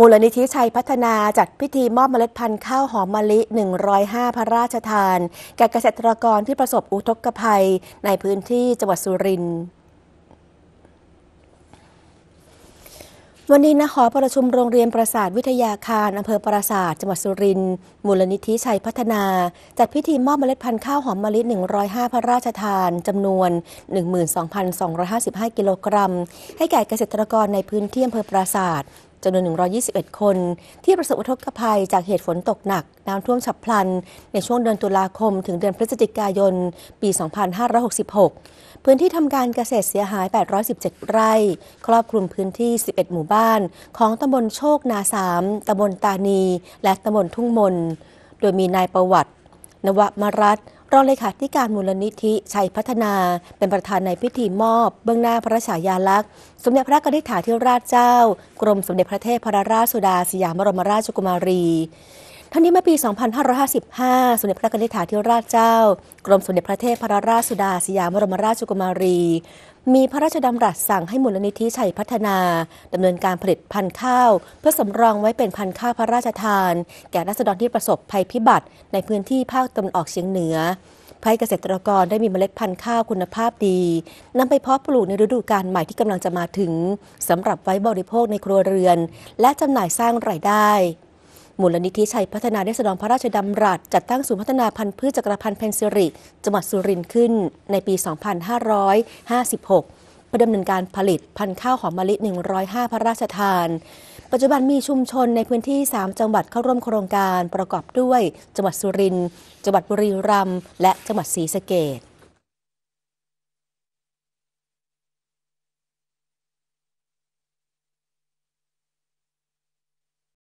มูลนิธิชัยพัฒนาจัดพิธีมอบเมล็ดพันธุ์ข้าวหอมมะลิ105 พระราชทาน แก่เกษตรกรที่ประสบอุทกภัยในพื้นที่จังหวัดสุรินทร์ วันนี้นะขอประชุมโรงเรียนประสาทวิทยาคารอำเภอปราสาทจังหวัดสุรินทร์มูลนิธิชัยพัฒนาจัดพิธีมอบเมล็ดพันธุ์ข้าวหอมมะลิ105 พระราชทานจำนวน 12,255 กิโลกรัม ให้แก่เกษตรกรในพื้นที่อำเภอปราสาทจำนวน 121 คน ที่ประสบอุทกภัยจากเหตุฝนตกหนักน้ำท่วมฉับพลัน ในช่วงเดือนตุลาคมถึงเดือนพฤศจิกายน ปี 2566 พื้นที่ทำการเกษตรเสียหาย 817 ไร่ครอบคลุมพื้นที่ 11 หมู่บ้าน ของตำบลโชคนาสามตำบลตานี และตำบลทุ่งมน โดยมีนายประวัติ นวมรัตน์รองเลขาธิการมูลนิธิชัยพัฒนาเป็นประธานในพิธีมอบ เบื้องหน้าพระฉายาลักษณ์ สมเด็จพระกนิษฐาธิราชเจ้า กรมสมเด็จพระเทพพระราชสุดาสยามบรมราชกุมารีท่านี้เมื่อปี 2555 สมเด็จพระกนิษฐาธิราชเจ้า กรมสมเด็จพระเทพระราชสุดาสยามบรมราชกุมารี มีพระราชดำรัสสั่งให้มูลนิธิชัยพัฒนาดำเนินการผลิตพันธุ์ข้าว เพื่อสำรองไว้เป็นพันธุ์ข้าวพระราชทาน แก่รัษฎรที่ประสบภัยพิบัติในพื้นที่ภาคตะวันออกเฉียงเหนือให้เกษตรกรได้มีเมล็ดพันธุ์ข้าวคุณภาพดีนำไปเพาะปลูกในฤดูกาลใหม่ที่กำลังจะมาถึงสำหรับไว้บริโภคในครัวเรือน และจำหน่ายสร้างรายได้มูลนิธิชัยพัฒนาได้สนองพระราชดำรัสจัดตั้งศูนย์พัฒนาพันธุ์พืชจักรพันธุ์เพนซิริจังหวัดสุรินทร์ขึ้นในปี 2556เพื่อดำเนินการผลิตพันธุ์ข้าวหอมมะลิ 105 พระราชทาน ปัจจุบันมีชุมชนในพื้นที่ 3 จังหวัดเข้าร่วมโครงการประกอบด้วยจังหวัดสุรินทร์จังหวัดบุรีรัมย์และจังหวัดศรีสะเกด